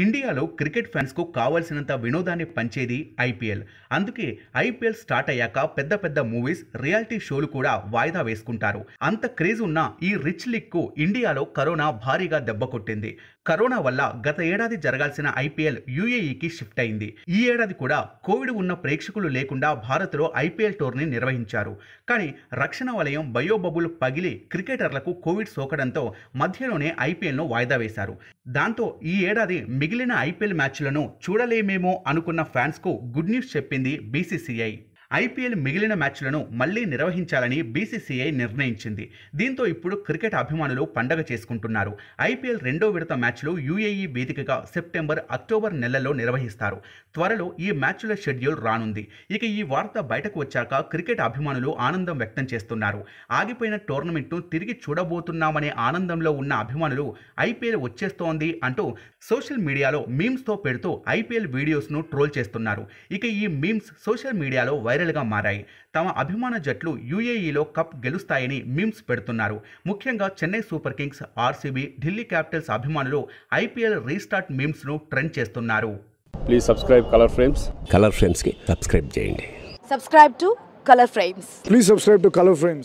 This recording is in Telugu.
ఇండియాలో క్రికెట్ ఫ్యాన్స్కు కావాల్సినంత వినోదాన్ని పంచేది ఐపీఎల్ అందుకే ఐపీఎల్ స్టార్ట్ అయ్యాక పెద్ద పెద్ద మూవీస్ రియాలిటీ షోలు కూడా వాయిదా వేసుకుంటారు అంత క్రేజ్ ఉన్న ఈ రిచ్ లీగ్కు ఇండియాలో కరోనా భారీగా దెబ్బ కొట్టింది కరోనా వల్ల గత ఏడాది జరగాల్సిన ఐపీఎల్ యూఏఈకి షిఫ్ట్ అయింది ఈ ఏడాది కూడా కోవిడ్ ఉన్న ప్రేక్షకులు లేకుండా భారత్లో ఐపీఎల్ టోర్ని నిర్వహించారు కానీ రక్షణ వలయం బయోబబుల్ పగిలి క్రికెటర్లకు కోవిడ్ సోకడంతో మధ్యలోనే ఐపీఎల్ను వాయిదా వేశారు దాంతో ఈ ఏడాది మిగిలిన ఐపీఎల్ మ్యాచ్లను చూడలేమేమో అనుకున్న ఫ్యాన్స్కు గుడ్ న్యూస్ చెప్పింది బీసీసీఐ ఐపీఎల్ మిగిలిన మ్యాచ్లను మళ్లీ నిర్వహించాలని బీసీసీఐ నిర్ణయించింది దీంతో ఇప్పుడు క్రికెట్ అభిమానులు పండగ చేసుకుంటున్నారు ఐపీఎల్ రెండో విడత మ్యాచ్లు యూఏఈ వేదికగా సెప్టెంబర్ అక్టోబర్ నెలల్లో నిర్వహిస్తారు త్వరలో ఈ మ్యాచ్ల షెడ్యూల్ రానుంది ఇక ఈ వార్త బయటకు వచ్చాక క్రికెట్ అభిమానులు ఆనందం వ్యక్తం చేస్తున్నారు ఆగిపోయిన టోర్నమెంట్ను తిరిగి చూడబోతున్నామనే ఆనందంలో ఉన్న అభిమానులు ఐపీఎల్ వచ్చేస్తోంది అంటూ సోషల్ మీడియాలో మీమ్స్తో పెడుతూ ఐపీఎల్ వీడియోస్ను ట్రోల్ చేస్తున్నారు ఇక ఈ మీమ్స్ సోషల్ మీడియాలో వైరల్ వైరల్గా మారాయి తమ అభిమాన జట్లు యూఏఈలో కప్ గెలుస్తాయని మీమ్స్ పెడుతున్నారు ముఖ్యంగా Chennai super kings RCB Delhi capitals అభిమానులు ఐపీఎల్ రీస్టార్ట్ మీమ్స్ను ట్రెండ్ చేస్తున్నారు please subscribe Colour Frames Colour ఫ్రేమ్స్కి సబ్స్క్రైబ్ చేయండి subscribe to Colour Frames please subscribe to Colour frames